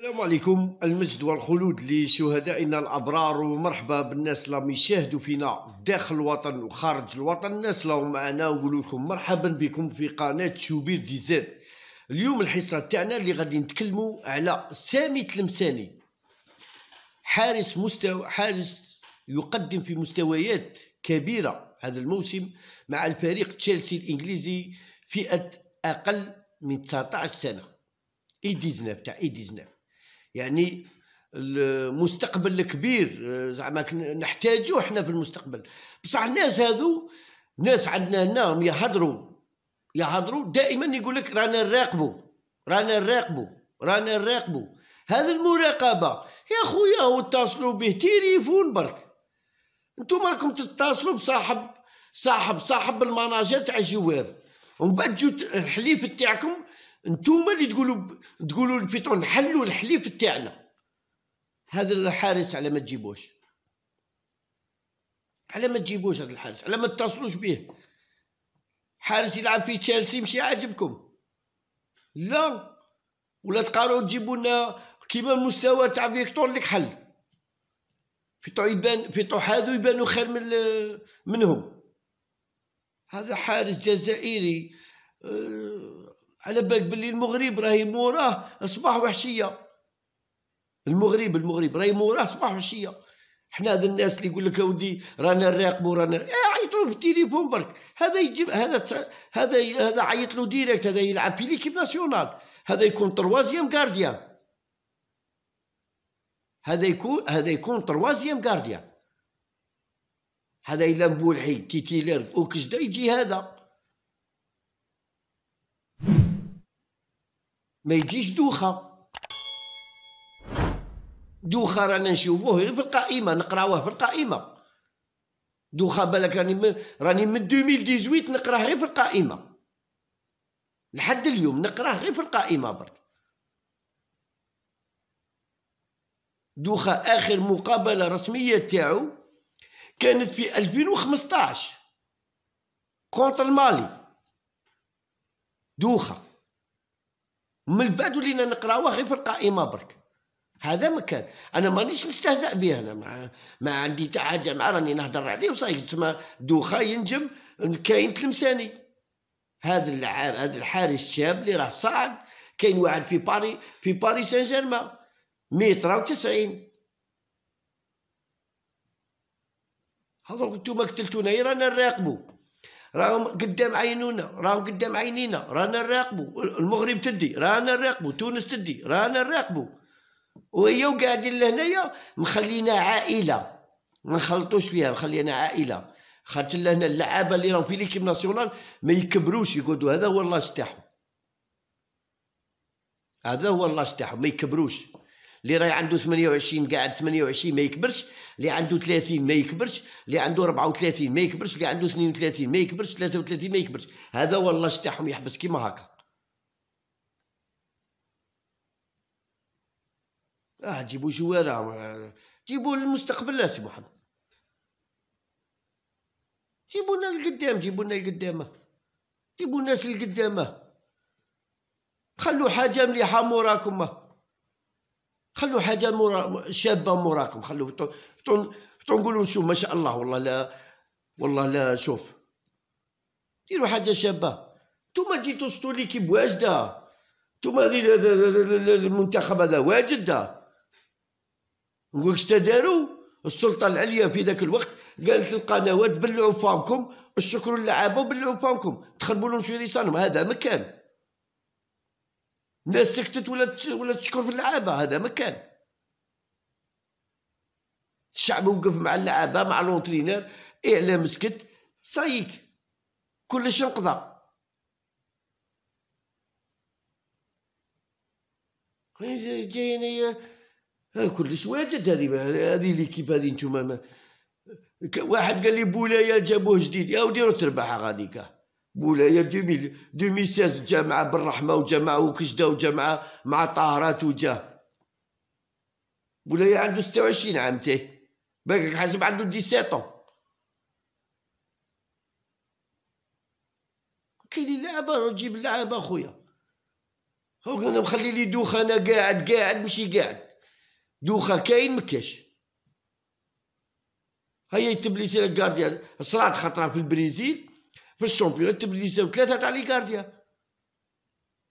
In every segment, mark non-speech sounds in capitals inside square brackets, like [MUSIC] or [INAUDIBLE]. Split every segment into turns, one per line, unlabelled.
السلام عليكم المجد والخلود لشهدائنا الابرار ومرحبا بالناس اللي يشاهدوا فينا داخل الوطن وخارج الوطن الناس اللي معنا نقول لكم مرحبا بكم في قناه شوبير دي زاد اليوم الحصه تاعنا اللي غادي نتكلموا على سامي تلمساني حارس مستوى حارس يقدم في مستويات كبيره هذا الموسم مع الفريق تشيلسي الانجليزي فئه اقل من 19 سنه اي 19 تاع اي 19 يعني المستقبل الكبير آه، زعما نحتاجو احنا في المستقبل بصح الناس هذو ناس عندنا هنا يهضروا يهضروا دائما يقول لك رانا نراقبوا رانا نراقبوا رانا نراقبوا هذا المراقبه يا خويا واتصلوا به تيليفون برك انتم راكم تتصلوا بصاحب صاحب صاحب المناجر تاع الجوار ومن بعد جو الحليف تاعكم نتوما اللي تقولوا تقولوا الفيتون نحلوا الحليف تاعنا هذا الحارس على ما تجيبوش على ما تجيبوش هذا الحارس على ما تتصلوش به حارس يلعب في تشيلسي مش عاجبكم لا ولا تقارو تجيبوا لنا كيما المستوى تاع فيكتور لك حل فيتو يبان فيتو هذو يبانو خير من منهم هذا حارس جزائري أه على بالك باللي المغرب راهي موراه صباح وحشيه المغرب المغرب راهي موراه صباح وحشيه حنا هاد الناس اللي يقول لك يا ودي رانا نراقبوا رانا يعيطوا إيه، في التليفون برك هذا يجيب هذا هذا هذا عيط له ديريكت هذا يلعب في ليكيب ناسيونال هذا يكون تروازيام كارديان هذا يكون هذا يكون تروازيام كارديان هذا الا بولحي تيتيلير وكجدا يجي هذا ما يجيش دوخه دوخه رانا نشوفوه غير في القائمه نقراوه في القائمه دوخه بالك راني من راني من 2018 نقراه غير في القائمه لحد اليوم نقراه غير في القائمه برك دوخه اخر مقابله رسميه تاعو كانت في 2015 كونتر المالي دوخه من بعد ولينا نقراوها غير في القائمه برك هذا مكان انا مانيش نستهزأ به انا ما, ما عندي تاع حاجه مع راني نهضر عليه وصايك تسمى دوخه ينجم كاين تلمساني هذا اللعاب هذا الحارس الشاب اللي راه صاعد كاين واحد في باري في باري سان جيرمان متر و90 هذوك انتوما قتلتونا إيه رانا نراقبو راهم قدام عينونا راهم قدام عينينا رانا نراقبوا المغرب تدي رانا نراقبوا تونس تدي رانا نراقبوا وهي وقاعدين لهنايا مخلينا عائله ما نخلطوش فيها مخلينا عائله خاطر لهنا اللعابه اللي راهم في ليكيب ناسيونال ما يكبروش يقولوا هذا هو الله تاعهم هذا هو الله تاعهم ما يكبروش اللي راه عنده 28 قاعد 28 ما يكبرش اللي عنده 30 ما يكبرش اللي عنده 34 ما يكبرش اللي عنده 32 ما يكبرش 33 ما يكبرش هذا والله تاعهم يحبس كيما هكا اه جيبوا جوارا جيبوا المستقبل لا سي محمد جيبوا لنا القدام جيبوا لنا القدامه جيبوا الناس القدامه خلوا حاجه مليحه موراكم خلوا حاجه مرا شابه موراكم خلوا تنقولوا شوف ما شاء الله والله لا والله لا شوف ديروا حاجه شابه نتوما جيتوا سطو ليكيب واجده نتوما المنتخب هذا واجد نقول لك داروا السلطه العليا في ذاك الوقت قالت القنوات بلعوا فامكم الشكر اللعابه بلعوا فامكم تخربوا لهم شويه لسانهم هذا مكان الناس سكتت ولا ولا تشكر في اللعابه هذا ما كان الشعب وقف مع اللعابه مع لونترينير اعلام سكت صايك كلش انقضى جايين كلش واجد هذه هذه ليكيب هذه نتوما واحد قال لي بولايا جابوه جديد يا ودي تربحها غاديكا مولاي 2016 جا مع بالرحمه وجا مع وكجده وجا مع مع طاهرات وجا مولاي عنده 26 عام تاه باقي حاسب عنده 17 كاين لعبه نجيب اللعبه اخويا هو انا مخلي لي دوخه انا قاعد قاعد ماشي قاعد دوخه كاين مكاش هيا يتبليس الكارديان صرات خطره في البرازيل في الشامبيون التبليساو ثلاثه تاع لي غارديا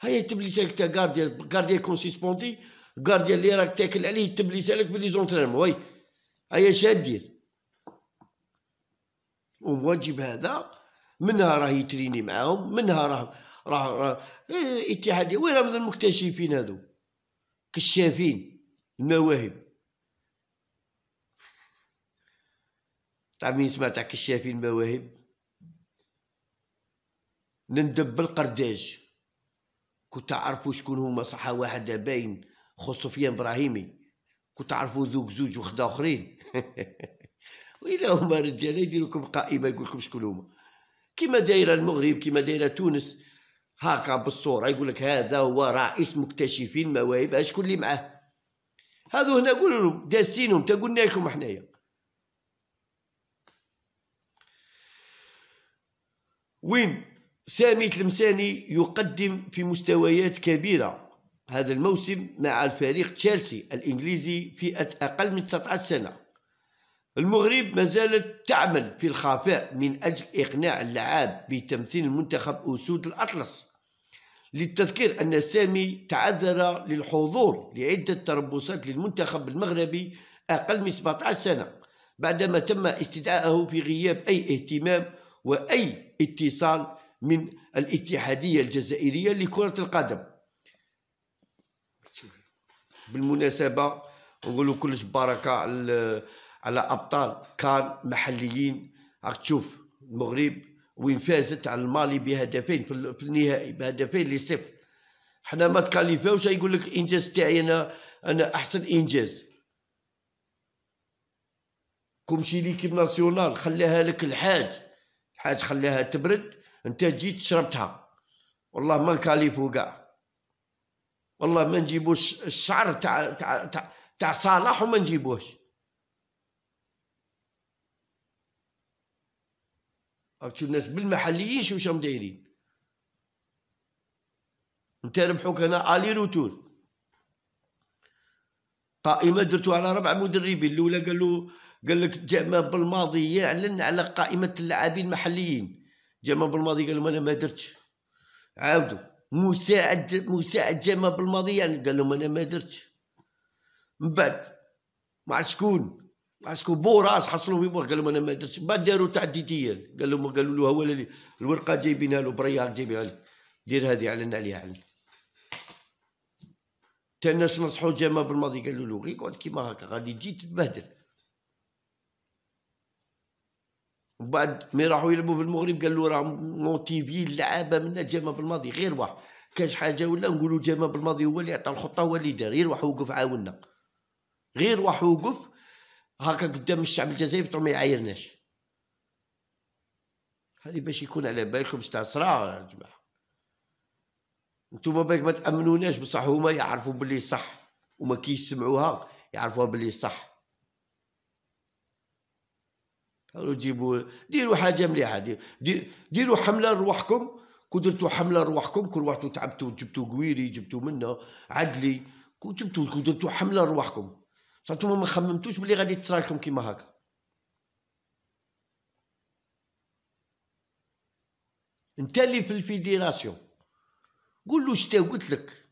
هيا التبليسه لك تاع غارديا غارديا يكون سيسبوندي كارديا اللي راك تاكل عليه التبليسه لك بلي زونترينمون وي هيا اش دير ومواجب هذا منها راه يتريني معاهم منها راه راه راه إيه، اتحاديه وين راه المكتشفين هذو كشافين المواهب تعرف مين سمع تاع كشافين المواهب نندب القرداج كنت تعرفوا شكون هما صحة واحد باين خو سفيان ابراهيمي كنت تعرفوا ذوك زوج وخدا اخرين [LAUGHS] وإلا هما رجال يديروكم قائمة يقولكم شكون هما كيما دايره المغرب كيما دايره تونس هاكا بالصوره يقول لك هذا هو رئيس مكتشفين مواهب شكون اللي معاه هذو هنا قولوا لهم داسينهم تا قلنا لكم حنايا وين سامي تلمساني يقدم في مستويات كبيرة هذا الموسم مع الفريق تشيلسي الإنجليزي فئة أقل من 19 سنة المغرب ما زالت تعمل في الخفاء من أجل إقناع اللعاب بتمثيل منتخب أسود الأطلس للتذكير أن سامي تعذر للحضور لعدة تربصات للمنتخب المغربي أقل من 17 سنة بعدما تم استدعائه في غياب أي اهتمام وأي اتصال من الاتحادية الجزائرية لكرة القدم بالمناسبة نقول كلش بركة على أبطال كان محليين راك تشوف المغرب وين فازت على المالي بهدفين في النهائي بهدفين لصفر حنا ما تكاليفاوش يقول لك الانجاز تاعي انا انا احسن انجاز كومشي ليكيب ناسيونال خلاها لك الحاج الحاج خلاها تبرد انت جيت شربتها والله ما نكاليفو كاع والله ما نجيبوش الشعر تاع تاع تاع, تاع صالح وما نجيبوش عرفتوا الناس بالمحليين شو راهم دايرين انت ربحوك هنا الي روتور قائمه درتو على ربع مدربين الاولى قالوا قال لك جامع بالماضي يعلن على قائمه اللاعبين المحليين جمع بالماضي قال لهم انا ما درتش عاودوا مساعد مساعد جمع بالماضي يعني قال لهم انا ما درتش من بعد مع شكون مع شكون بو راس حصلوا في بور قال لهم انا ما درتش من بعد داروا تعديتيا قال لهم قالوا له هو الورقه جايبينها له بريار جايبينها له دير هذه علنا عليها علنا تا الناس نصحوا جمع بالماضي قالوا له غير اقعد كيما هكا غادي تجي تتبهدل وبعد ما راحوا يلعبوا في المغرب قال له راه موتيفي اللعابه منا جامع بالماضي غير واحد كاش حاجه ولا نقولوا جامع بالماضي هو اللي عطى الخطه هو اللي دار غير واحد وقف عاوننا غير واحد وقف هكا قدام الشعب الجزائري بطو ما يعايرناش هذه باش يكون على بالكم تاع صراع يا جماعه نتوما بالك ما تامنوناش بصح هما يعرفوا بلي صح وما كيسمعوها يعرفوها بلي صح قالوا جيبوا ديروا حاجه مليحه دير دير ديروا حمله لروحكم كون درتوا حمله لروحكم كل واحد تعبتوا جبتوا قويري جبتوا منا عدلي كون جبتوا كون درتوا حمله لروحكم صرتوا ما خممتوش بلي غادي لكم كيما هكا انت اللي في الفيديراسيون قول له شتا قلت لك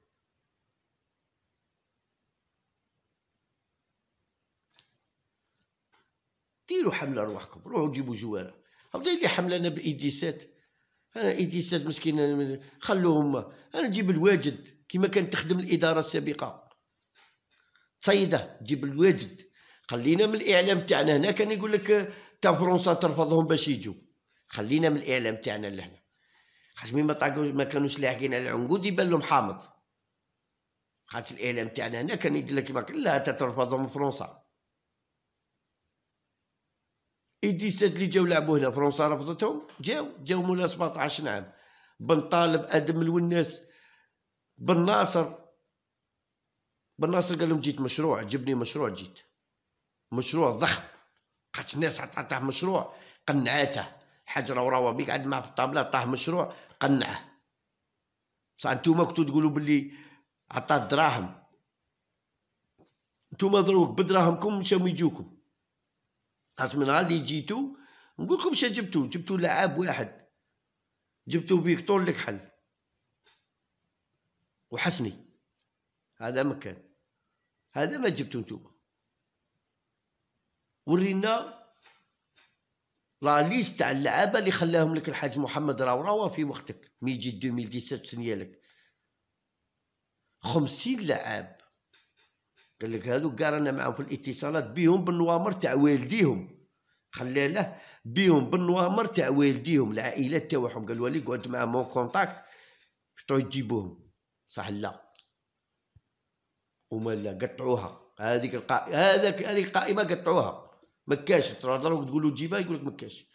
ديروا حمله روحكم روحوا جيبوا جواله هاو حمله انا بايديسات انا ايديسات مسكين خلوهم انا نجيب الواجد كما كانت تخدم الاداره السابقه صيده جيب الواجد خلينا من الاعلام تاعنا هنا كان يقول لك تا فرنسا ترفضهم باش يجوا خلينا من الاعلام تاعنا لهنا خاطر ملي ما كانوش لاحقين على العنقود يبان لهم حامض خاطر الاعلام تاعنا هنا كان يدير لك لا تترفضهم فرنسا اي 17 اللي جاو لعبوا هنا فرنسا رفضتهم جاو جاو مولا 17 عام بن طالب ادم الوناس بن ناصر بن ناصر قال لهم جيت مشروع جبني مشروع جيت مشروع ضخم قالت الناس عطاه مشروع قنعاته حجره وراوه بيك قعد معاه في الطابله عطاه مشروع قنعه بصح انتوما كنتو تقولوا باللي عطاه دراهم نتوما ضروك بدراهمكم مشاو يجوكم خاص من نهار جيتو نقول لكم شنو جبتو جبتو لعاب واحد جبتو فيكتور لكحل وحسني هذا مكان هذا ما جبتو نتوما ورينا لا ليست تاع اللعابه اللي خلاهم لك الحاج محمد راو في وقتك مي يجي 2017 سنيالك 50 لعاب قال لك هادو كاع رانا معاهم في الاتصالات بيهم بالنوامر تاع والديهم له بيهم بالنوامر تاع والديهم العائلات تاعهم قالوا لي قعد مع مون كونتاكت شطو تجيبوهم صح لا وما لا قطعوها هذيك القائمه هذاك هذيك القائمه قطعوها ما كاش تهضروا تقولوا تجيبها يقول لك ما كاش